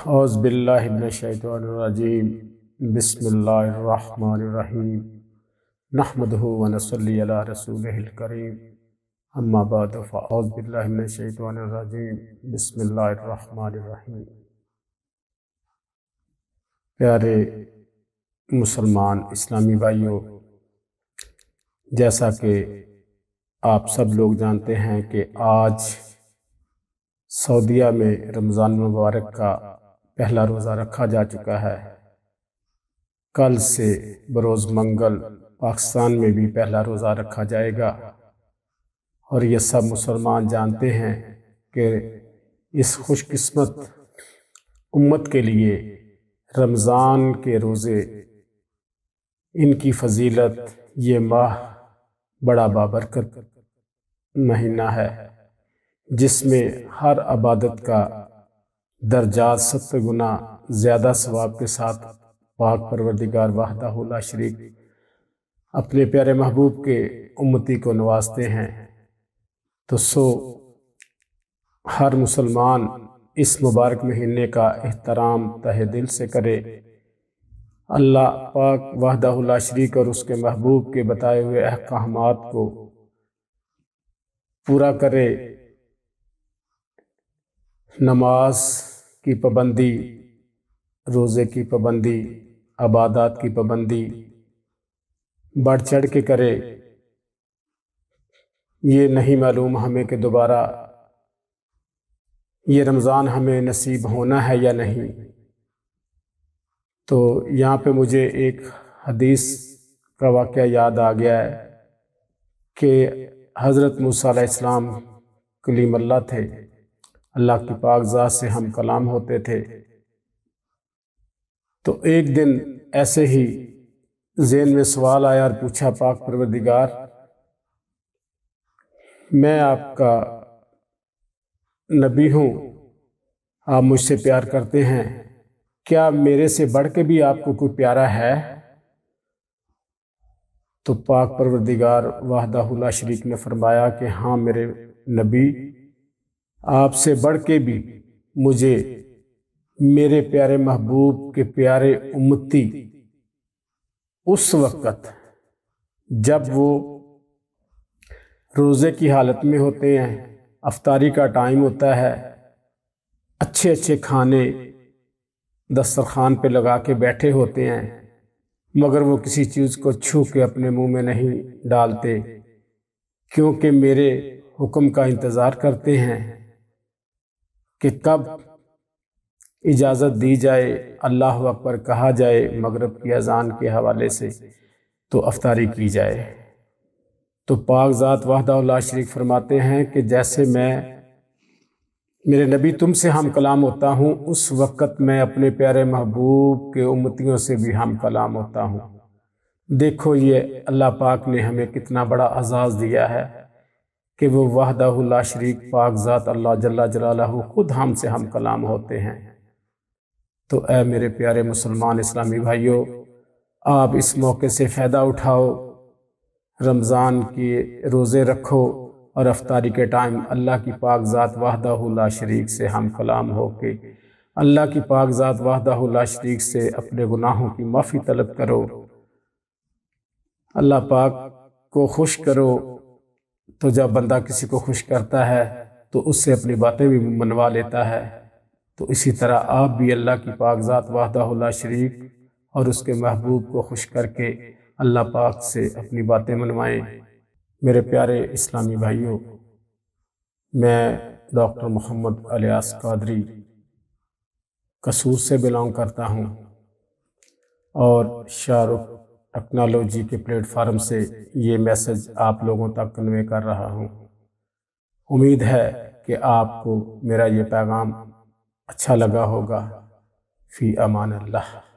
हौज़बिल्लाशैतरजीम बसमीम नहमद वनसली रसूल करीम अम्माबाद हौज़बिल्लाशैतरजीम बसमीम प्यारे मुसलमान इस्लामी भाइयों जैसा कि आप सब लोग जानते हैं कि आज सऊदिया में रमज़ान मुबारक का पहला रोज़ा रखा जा चुका है कल से बरोज़ मंगल पाकिस्तान में भी पहला रोज़ा रखा जाएगा और ये सब मुसलमान जानते हैं कि इस खुशकस्मत उम्मत के लिए रमज़ान के रोज़े इनकी फजीलत ये माह बड़ा बाबरकत महीना है जिसमें हर आबादत का दर्जात सत्य गुना ज़्यादा सवाब के साथ पाक परवरदिगार वाहदा शरीक अपने प्यारे महबूब के उम्मती को नवाजते हैं तो सो हर मुसलमान इस मुबारक महीने का एहतराम तहे दिल से करे अल्लाह पाक वाहदा शरीक और उसके महबूब के बताए हुए अहकाम को पूरा करे नमाज की पाबंदी रोज़े की पाबंदी आबादात की पाबंदी बढ़ चढ़ के करे ये नहीं मालूम हमें कि दोबारा ये रमज़ान हमें नसीब होना है या नहीं तो यहाँ पे मुझे एक हदीस का वाक़ याद आ गया है कि हज़रत मूसा इस्लाम कलीम अल्लाह थे अल्लाह की पागजा से हम कलाम होते थे तो एक दिन ऐसे ही जेन में सवाल आया और पूछा पाक परवरदिगार मैं आपका नबी हूँ आप मुझसे प्यार करते हैं क्या मेरे से बढ़ के भी आपको कोई प्यारा है तो पाक परवरदिगार वाहदाहुल्ला शरीक ने फरमाया कि हाँ मेरे नबी आपसे बढ़ के भी मुझे मेरे प्यारे महबूब के प्यारे उम्मती उस वक़्त जब वो रोज़े की हालत में होते हैं अफ्तारी का टाइम होता है अच्छे अच्छे खाने दस्तरखान पे लगा के बैठे होते हैं मगर वो किसी चीज़ को छू के अपने मुंह में नहीं डालते क्योंकि मेरे हुक्म का इंतज़ार करते हैं कि कब इजाज़त दी जाए अल्लाह अकबर कहा जाए मगरब की अजान के हवाले से तो अफ्तारी की जाए तो पाक ज़ात वाहदा शरीक फरमाते हैं कि जैसे मैं मेरे नबी तुमसे हम कलाम होता हूँ उस वक़्त मैं अपने प्यारे महबूब के उम्मतियों से भी हम कलाम होता हूँ देखो ये अल्लाह पाक ने हमें कितना बड़ा आज़ाज़ दिया है कि वो वाहदा शरीक पाक ज़ात अल्लाह जल्ला जलालह खुद हम से हम कलाम होते हैं तो ऐ मेरे प्यारे मुसलमान इस्लामी भाइयों आप इस मौके से फ़ायदा उठाओ रमज़ान के रोज़े रखो और अफ्तारी के टाइम अल्लाह की पाक ज़ात वाहदा शरीक से हम कलाम हो के अल्लाह की पाक ज़ात वाहदा शरीक से अपने गुनाहों की माफ़ी तलब करो अल्लाह पाक को खुश करो तो जब बंदा किसी को खुश करता है तो उससे अपनी बातें भी मनवा लेता है तो इसी तरह आप भी अल्लाह की पाकजात वाहदा शरीक और उसके महबूब को खुश करके अल्लाह पाक से अपनी बातें मनवाएं मेरे प्यारे इस्लामी भाइयों मैं डॉक्टर मोहम्मद अलियास कादरी कसूर से बिलोंग करता हूँ और शाहरुख टेक्नोलॉजी के प्लेटफार्म से ये मैसेज आप लोगों तक कन्वे कर रहा हूँ उम्मीद है कि आपको मेरा ये पैगाम अच्छा लगा होगा फ़ी अमान अल्लाह